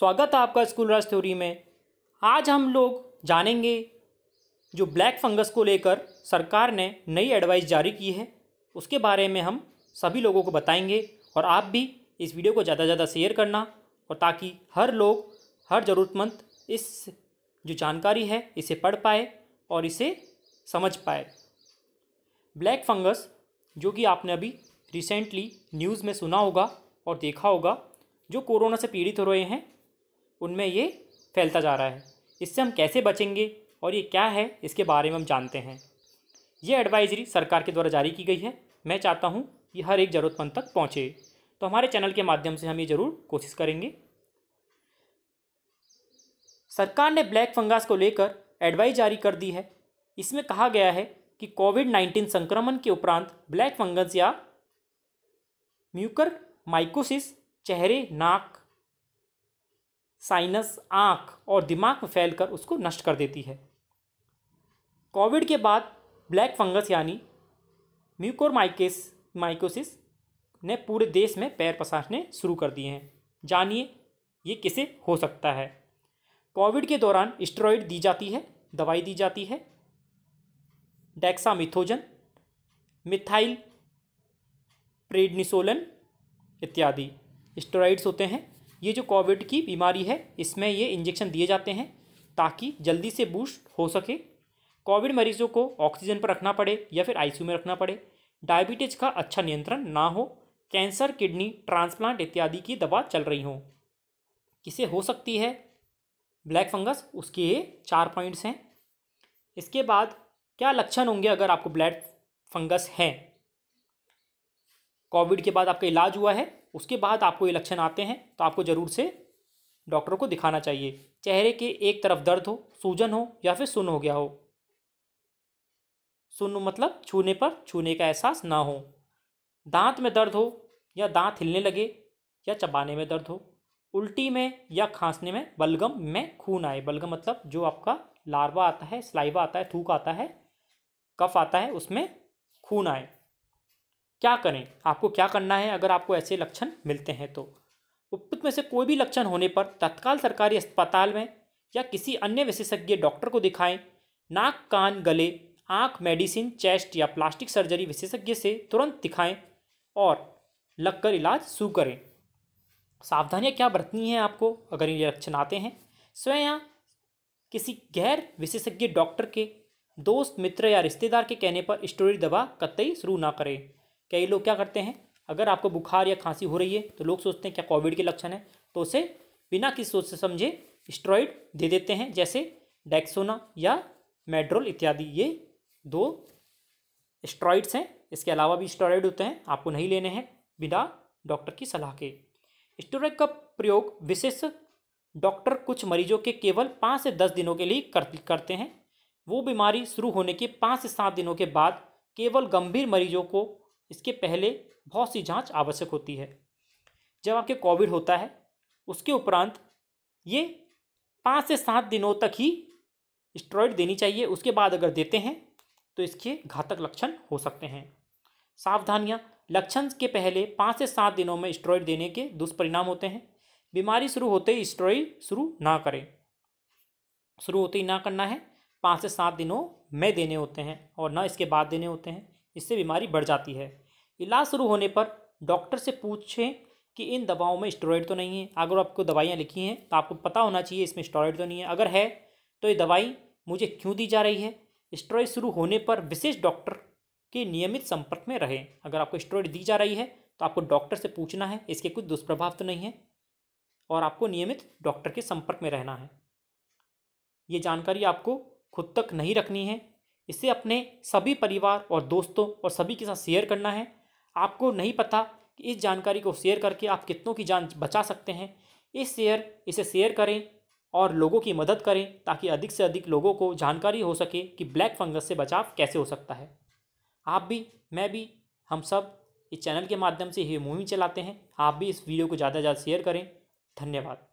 स्वागत है आपका स्कूल रस थ्योरी में आज हम लोग जानेंगे जो ब्लैक फंगस को लेकर सरकार ने नई एडवाइस जारी की है उसके बारे में हम सभी लोगों को बताएंगे और आप भी इस वीडियो को ज़्यादा से ज़्यादा शेयर करना और ताकि हर लोग हर ज़रूरतमंद इस जो जानकारी है इसे पढ़ पाए और इसे समझ पाए ब्लैक फंगस जो कि आपने अभी रिसेंटली न्यूज़ में सुना होगा और देखा होगा जो कोरोना से पीड़ित हो रहे हैं उनमें ये फैलता जा रहा है इससे हम कैसे बचेंगे और ये क्या है इसके बारे में हम जानते हैं ये एडवाइजरी सरकार के द्वारा जारी की गई है मैं चाहता हूँ ये हर एक ज़रूरतमंद तक पहुँचे तो हमारे चैनल के माध्यम से हम ये ज़रूर कोशिश करेंगे सरकार ने ब्लैक फंगस को लेकर एडवाइज जारी कर दी है इसमें कहा गया है कि कोविड नाइन्टीन संक्रमण के उपरांत ब्लैक फंगस या म्यूकर माइकोसिस चेहरे नाक साइनस आँख और दिमाग में फैलकर उसको नष्ट कर देती है कोविड के बाद ब्लैक फंगस यानी म्यूकोरमाइकेस माइकोसिस ने पूरे देश में पैर पसारने शुरू कर दिए हैं जानिए ये किसे हो सकता है कोविड के दौरान स्टेरॉइड दी जाती है दवाई दी जाती है डेक्सामिथोजन मिथाइल प्रेडनिसोलन इत्यादि स्टेरॉइड्स होते हैं ये जो कोविड की बीमारी है इसमें ये इंजेक्शन दिए जाते हैं ताकि जल्दी से बूस्ट हो सके कोविड मरीजों को ऑक्सीजन पर रखना पड़े या फिर आईसीयू में रखना पड़े डायबिटीज का अच्छा नियंत्रण ना हो कैंसर किडनी ट्रांसप्लांट इत्यादि की दवा चल रही हो किसे हो सकती है ब्लैक फंगस उसके ये चार पॉइंट्स हैं इसके बाद क्या लक्षण होंगे अगर आपको ब्लैक फंगस है कोविड के बाद आपका इलाज हुआ है उसके बाद आपको ये लक्षण आते हैं तो आपको ज़रूर से डॉक्टर को दिखाना चाहिए चेहरे के एक तरफ दर्द हो सूजन हो या फिर सुन हो गया हो सुन मतलब छूने पर छूने का एहसास ना हो दांत में दर्द हो या दांत हिलने लगे या चबाने में दर्द हो उल्टी में या खांसने में बलगम में खून आए बलगम मतलब जो आपका लार्वा आता है स्लाइवा आता है थूक आता है कफ आता है उसमें खून आए क्या करें आपको क्या करना है अगर आपको ऐसे लक्षण मिलते हैं तो उपयुक्त में से कोई भी लक्षण होने पर तत्काल सरकारी अस्पताल में या किसी अन्य विशेषज्ञ डॉक्टर को दिखाएं नाक कान गले आँख मेडिसिन चेस्ट या प्लास्टिक सर्जरी विशेषज्ञ से तुरंत दिखाएं और लगकर इलाज शुरू करें सावधानियाँ क्या बरतनी है आपको अगर ये लक्षण आते हैं स्वयं किसी गैर विशेषज्ञ डॉक्टर के दोस्त मित्र या रिश्तेदार के कहने पर स्टोरी दवा कतई शुरू ना करें कई लोग क्या करते हैं अगर आपको बुखार या खांसी हो रही है तो लोग सोचते हैं क्या कोविड के लक्षण है तो उसे बिना किसी सोच से समझे स्ट्रॉइड दे देते हैं जैसे डैक्सोना या मेड्रोल इत्यादि ये दो स्ट्रॉइड्स हैं इसके अलावा भी स्टेरॉइड होते हैं आपको नहीं लेने हैं बिना डॉक्टर की सलाह के स्टेरॉइड का प्रयोग विशेष डॉक्टर कुछ मरीजों के केवल पाँच से दस दिनों के लिए कर, करते हैं वो बीमारी शुरू होने के पाँच से सात दिनों के बाद केवल गंभीर मरीजों को इसके पहले बहुत सी जांच आवश्यक होती है जब आपके कोविड होता है उसके उपरांत ये पाँच से सात दिनों तक ही स्टेरॉइड देनी चाहिए उसके बाद अगर देते हैं तो इसके घातक लक्षण हो सकते हैं सावधानियाँ लक्षण के पहले पाँच से सात दिनों में स्टेरॉइड देने के दुष्परिणाम होते हैं बीमारी शुरू होते ही स्टेरॉइड शुरू ना करें शुरू होते ही ना करना है पाँच से सात दिनों में देने होते हैं और ना इसके बाद देने होते हैं इससे बीमारी बढ़ जाती है इलाज शुरू होने पर डॉक्टर से पूछें कि इन दवाओं में स्टोरॉयड तो नहीं है अगर आपको दवाइयाँ लिखी हैं तो आपको पता होना चाहिए इसमें स्टोरॉयड तो नहीं है अगर है तो ये दवाई मुझे क्यों दी जा रही है स्टोरॉयड शुरू होने पर विशेष डॉक्टर के नियमित संपर्क में रहें अगर आपको स्टोरॉयड दी जा रही है तो आपको डॉक्टर से पूछना है इसके कुछ दुष्प्रभाव तो नहीं है और आपको नियमित डॉक्टर के संपर्क में रहना है ये जानकारी आपको खुद तक नहीं रखनी है इसे अपने सभी परिवार और दोस्तों और सभी के साथ शेयर करना है आपको नहीं पता कि इस जानकारी को शेयर करके आप कितनों की जान बचा सकते हैं इस शेयर इसे शेयर करें और लोगों की मदद करें ताकि अधिक से अधिक लोगों को जानकारी हो सके कि ब्लैक फंगस से बचाव कैसे हो सकता है आप भी मैं भी हम सब इस चैनल के माध्यम से ये मूवी चलाते हैं आप भी इस वीडियो को ज़्यादा से ज़्यादा शेयर करें धन्यवाद